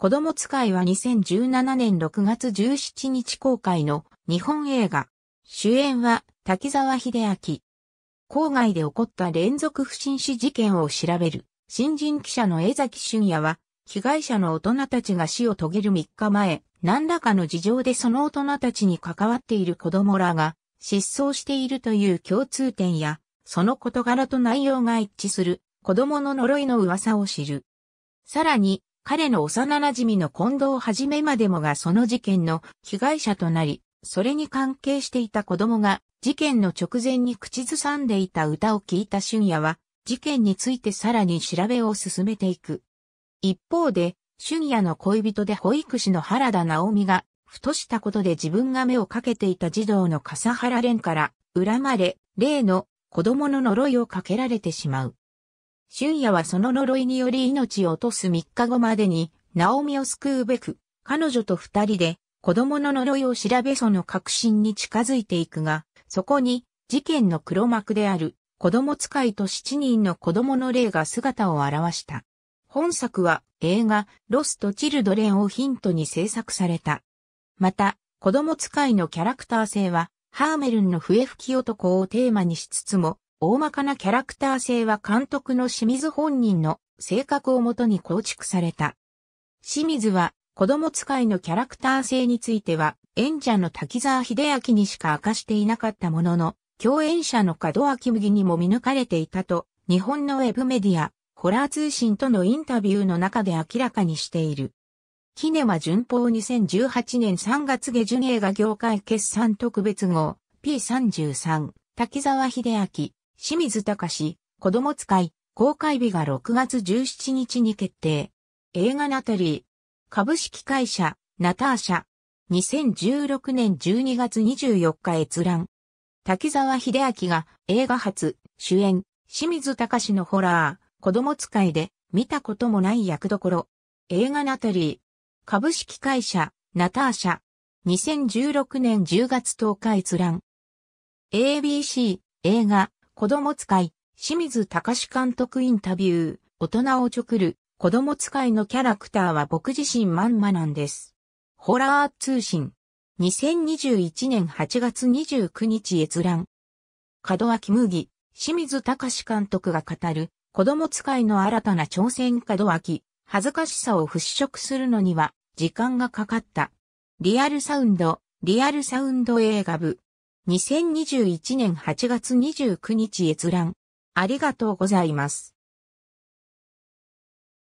子供使いは2017年6月17日公開の日本映画。主演は滝沢秀明。郊外で起こった連続不審死事件を調べる新人記者の江崎俊也は被害者の大人たちが死を遂げる3日前、何らかの事情でその大人たちに関わっている子供らが失踪しているという共通点や、その事柄と内容が一致する子供の呪いの噂を知る。さらに、彼の幼馴染の近藤はじめまでもがその事件の被害者となり、それに関係していた子供が事件の直前に口ずさんでいた歌を聞いた俊也は、事件についてさらに調べを進めていく。一方で、俊也の恋人で保育士の原田直美が、ふとしたことで自分が目をかけていた児童の笠原蓮から、恨まれ、例の子供の呪いをかけられてしまう。春夜はその呪いにより命を落とす3日後までに、ナオミを救うべく、彼女と二人で、子供の呪いを調べその核心に近づいていくが、そこに、事件の黒幕である、子供使いと七人の子供の霊が姿を現した。本作は映画ロスとチルドレンをヒントに制作された。また、子供使いのキャラクター性はハーメルンの笛吹き男をテーマにしつつも、大まかなキャラクター性は監督の清水本人の性格をもとに構築された。清水は子供使いのキャラクター性については演者の滝沢秀明にしか明かしていなかったものの、共演者の門脇麦にも見抜かれていたと、日本のウェブメディア、ホラー通信とのインタビューの中で明らかにしている。キネマ順報2018年3月下旬映画業界決算特別号 P33 滝沢秀明清水隆、子供使い、公開日が6月17日に決定。映画ナタリー、株式会社、ナターシャ、2016年12月24日閲覧。滝沢秀明が映画初、主演、清水隆のホラー、子供使いで見たこともない役どころ。映画ナタリー、株式会社、ナターシャ、2016年10月10日閲覧。ABC、映画、子供使い、清水隆監督インタビュー、大人を直る、子供使いのキャラクターは僕自身まんまなんです。ホラー通信。2021年8月29日閲覧。門脇麦、清水隆監督が語る、子供使いの新たな挑戦門脇、恥ずかしさを払拭するのには、時間がかかった。リアルサウンド、リアルサウンド映画部、2021年8月29日閲覧。ありがとうございます。